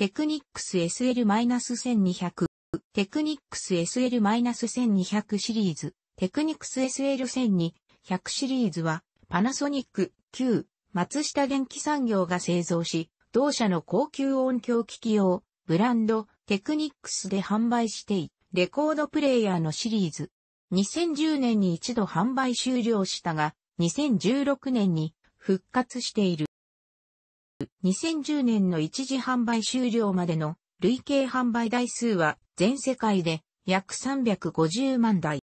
テクニックス SL-1200、テクニックス SL-1200 シリーズ、テクニックス SL1200 シリーズは、パナソニック、旧、松下電機産業が製造し、同社の高級音響機器用、ブランド、テクニックスで販売してい、レコードプレイヤーのシリーズ。2010年に一度販売終了したが、2016年に復活している。2010年の一時販売終了までの累計販売台数は全世界で約350万台。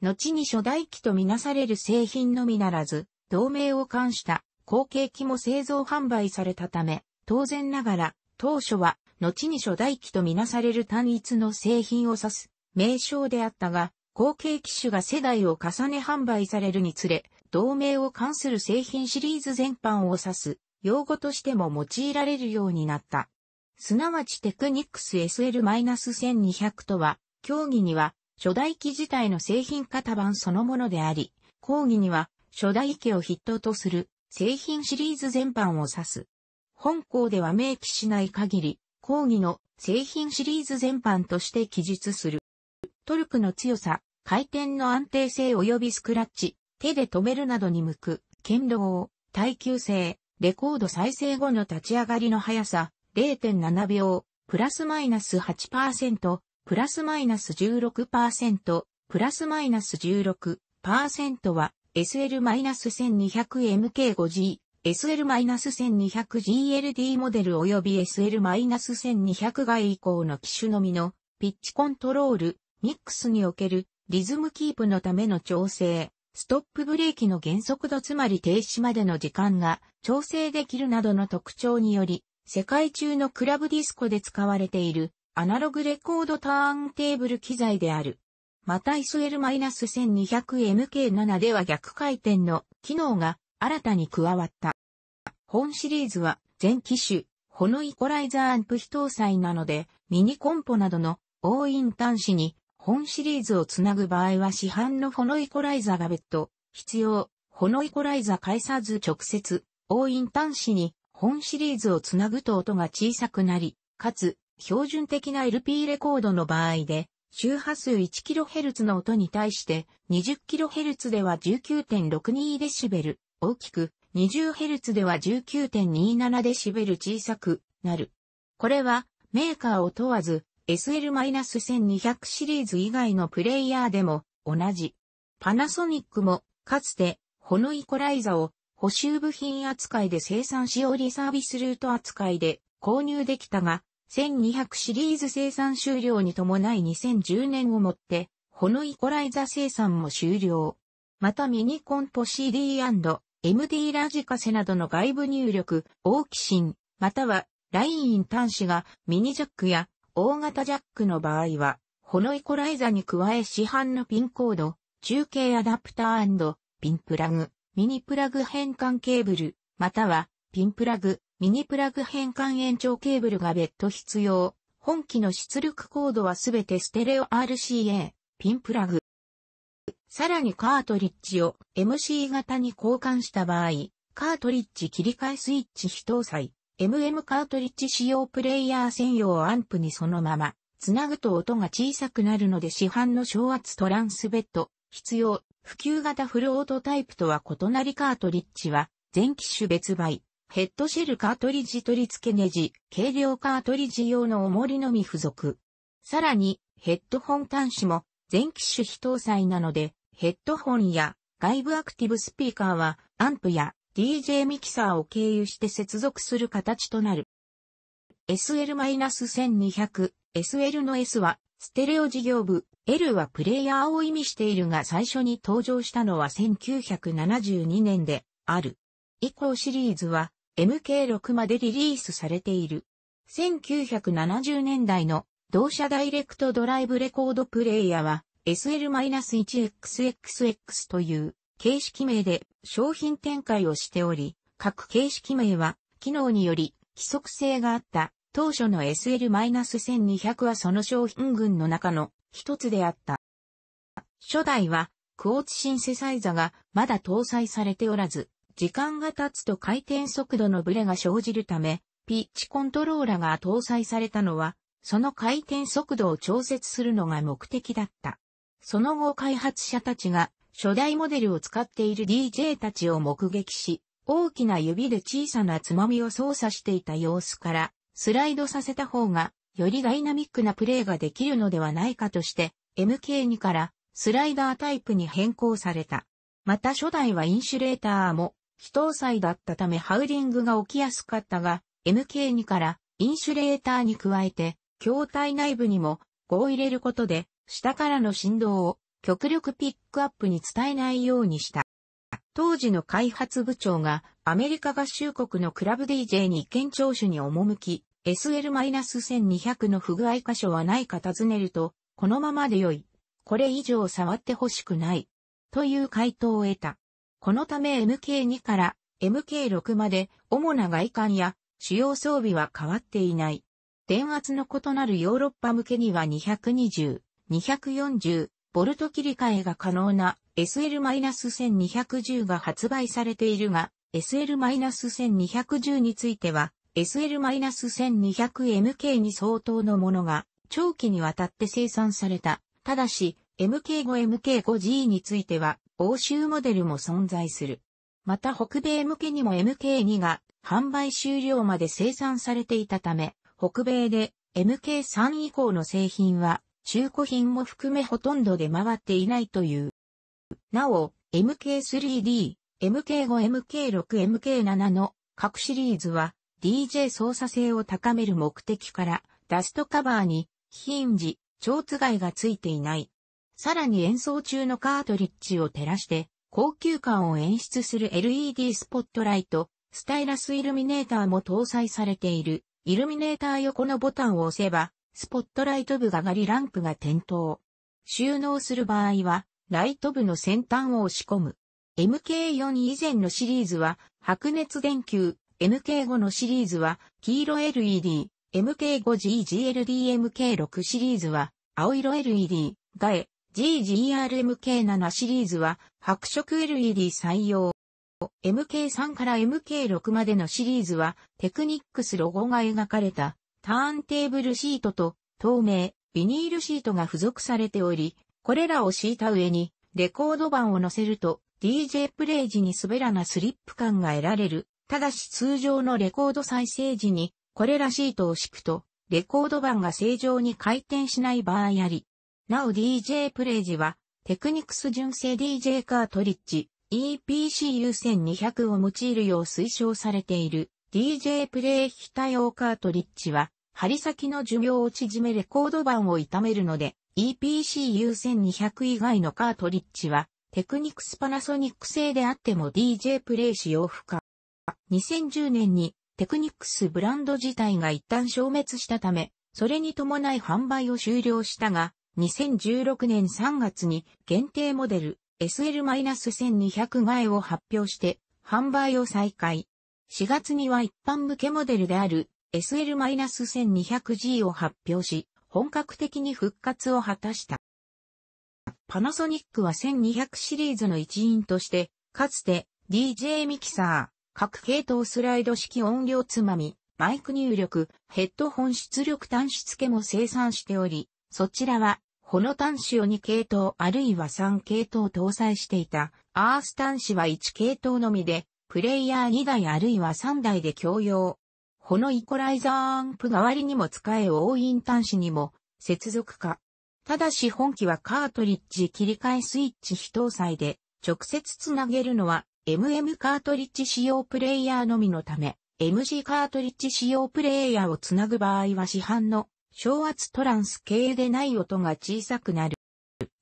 後に初代機とみなされる製品のみならず、同盟を冠した後継機も製造販売されたため、当然ながら当初は後に初代機とみなされる単一の製品を指す名称であったが、後継機種が世代を重ね販売されるにつれ、同盟を関する製品シリーズ全般を指す用語としても用いられるようになった。すなわちテクニックス SL-1200 とは、競技には初代機自体の製品型版そのものであり、講義には初代機を筆頭とする製品シリーズ全般を指す。本校では明記しない限り、講義の製品シリーズ全般として記述する。トルクの強さ、回転の安定性及びスクラッチ、手で止めるなどに向く、剣道、耐久性、レコード再生後の立ち上がりの速さ、0.7秒、プラスマイナス8%、プラスマイナス16%、プラスマイナス16%は SL-1200MK5G、SL-1200GLD モデル及び SL-1200 外以降の機種のみのピッチコントロール、ミックスにおけるリズムキープのための調整、ストップブレーキの減速度つまり停止までの時間が調整できるなどの特徴により、世界中のクラブディスコで使われているアナログレコードターンテーブル機材である。また SL-1200MK7 では逆回転の機能が新たに加わった。本シリーズは全機種、ホノイコライザーアンプ非搭載なのでミニコンポなどの応印端子に本シリーズをつなぐ場合は市販のホノイコライザが別途必要。ホノイコライザ返さず直接、応印端子に本シリーズをつなぐと音が小さくなり、かつ標準的な LP レコードの場合で周波数 1kHz の音に対して 20kHz では 19.62dB 大きく 20Hz では 19.27dB 小さくなる。これはメーカーを問わず SL-1200 シリーズ以外のプレイヤーでも同じ。パナソニックもかつてホノイコライザを補修部品扱いで生産しよりリサービスルート扱いで購入できたが、1200シリーズ生産終了に伴い2010年をもって、ホノイコライザ生産も終了。またミニコンポ CD&MD ラジカセなどの外部入力、オーキシン、またはライン端子がミニジャックや大型ジャックの場合は、このイコライザに加え市販のピンコード、中継アダプターピンプラグ、ミニプラグ変換ケーブル、または、ピンプラグ、ミニプラグ変換延長ケーブルが別途必要。本機の出力コードはすべてステレオ RCA、ピンプラグ。さらにカートリッジを MC 型に交換した場合、カートリッジ切り替えスイッチ非搭載、MM カートリッジ使用プレイヤー専用アンプにそのまま、つなぐと音が小さくなるので市販の小圧トランスベッド、必要、普及型フルオートタイプとは異なりカートリッジは、全機種別売、ヘッドシェルカートリッジ取り付けネジ、軽量カートリッジ用の重りのみ付属。さらに、ヘッドホン端子も、全機種非搭載なので、ヘッドホンや外部アクティブスピーカーは、アンプや DJ ミキサーを経由して接続する形となる。SL-1200、SL の S はステレオ事業部、L はプレイヤーを意味しているが最初に登場したのは1972年である。以降シリーズは MK6 までリリースされている。1970年代の同社ダイレクトドライブレコードプレイヤーは SL-1XXX という形式名で商品展開をしており、各形式名は機能により規則性があった当初の SL-1200 はその商品群の中の一つであった。初代はクォーツシンセサイザがまだ搭載されておらず、時間が経つと回転速度のブレが生じるため、ピッチコントローラが搭載されたのは、その回転速度を調節するのが目的だった。その後開発者たちが初代モデルを使っている DJ たちを目撃し、大きな指で小さなつまみを操作していた様子から、スライドさせた方が、よりダイナミックなプレイができるのではないかとして、MK2 からスライダータイプに変更された。また初代はインシュレーターも非搭載だったためハウリングが起きやすかったが、MK2 からインシュレーターに加えて、筐体内部にも、5を入れることで、下からの振動を極力ピックアップに伝えないようにした。当時の開発部長がアメリカ合衆国のクラブ DJ に意見聴取に赴き、SL-1200 の不具合箇所はないか尋ねると、このままでよい。これ以上触ってほしくない。という回答を得た。このため MK2 から MK6 まで主な外観や主要装備は変わっていない。電圧の異なるヨーロッパ向けには220、240、ボルト切り替えが可能な SL-1210 が発売されているが、SL-1210 については、SL-1200MK に相当のものが長期にわたって生産された。ただし、MK5MK5G については、欧州モデルも存在する。また北米向けにも MK2 が販売終了まで生産されていたため、北米で MK3 以降の製品は中古品も含めほとんど出回っていないという。なお、MK3D、MK5、MK6、MK7 の各シリーズは DJ 操作性を高める目的からダストカバーにヒンジ、蝶がいがついていない。さらに演奏中のカートリッジを照らして高級感を演出する LED スポットライト、スタイラスイルミネーターも搭載されている。イルミネーター横のボタンを押せばスポットライト部が上がりランプが点灯。収納する場合は、ライト部の先端を押し込む。MK4 以前のシリーズは、白熱電球、MK5 のシリーズは、黄色 LED、MK5GGLDMK6 シリーズは、青色 LED、ガエ、GGRMK7 シリーズは、白色 LED 採用。MK3 から MK6 までのシリーズは、テクニックスロゴが描かれたターンテーブルシートと透明、ビニールシートが付属されており、これらを敷いた上にレコード盤を乗せると DJ プレイ時に滑らなスリップ感が得られる。ただし通常のレコード再生時にこれらシートを敷くとレコード盤が正常に回転しない場合あり。なお DJ プレイ時はテクニクス純正 DJ カートリッジ EPCU1200 を用いるよう推奨されている DJ プレイ非対応カートリッジは針先の寿命を縮めレコード盤を傷めるので、EPCU1200 以外のカートリッジは、テクニクスパナソニック製であっても DJ プレイ使用不可。2010年にテクニクスブランド自体が一旦消滅したため、それに伴い販売を終了したが、2016年3月に限定モデル SL-1200 前を発表して販売を再開。4月には一般向けモデルである SL-1200G を発表し、本格的に復活を果たした。パナソニックは1200シリーズの一員として、かつて DJ ミキサー、各系統スライド式音量つまみ、マイク入力、ヘッドホン出力端子付けも生産しており、そちらは、この端子を2系統あるいは3系統搭載していた、アース端子は1系統のみで、プレイヤー2台あるいは3台で共用、このイコライザーアンプ代わりにも使え応印端子にも接続化。ただし本機はカートリッジ切り替えスイッチ非搭載で直接つなげるのは MM カートリッジ使用プレイヤーのみのため MG カートリッジ使用プレイヤーをつなぐ場合は市販の小圧トランス系でない音が小さくなる。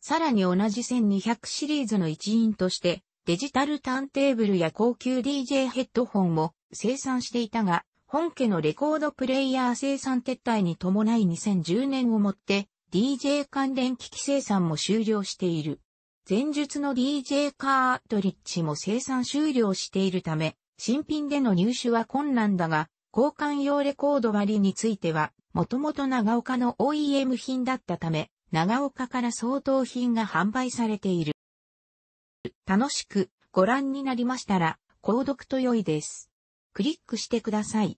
さらに同じ1200シリーズの一員としてデジタルターンテーブルや高級 DJ ヘッドホンも生産していたが本家のレコードプレイヤー生産撤退に伴い2010年をもって DJ 関連機器生産も終了している。前述の DJ カートリッジも生産終了しているため、新品での入手は困難だが、交換用レコード割については、もともと長岡の OEM 品だったため、長岡から相当品が販売されている。楽しくご覧になりましたら、購読と良いです。クリックしてください。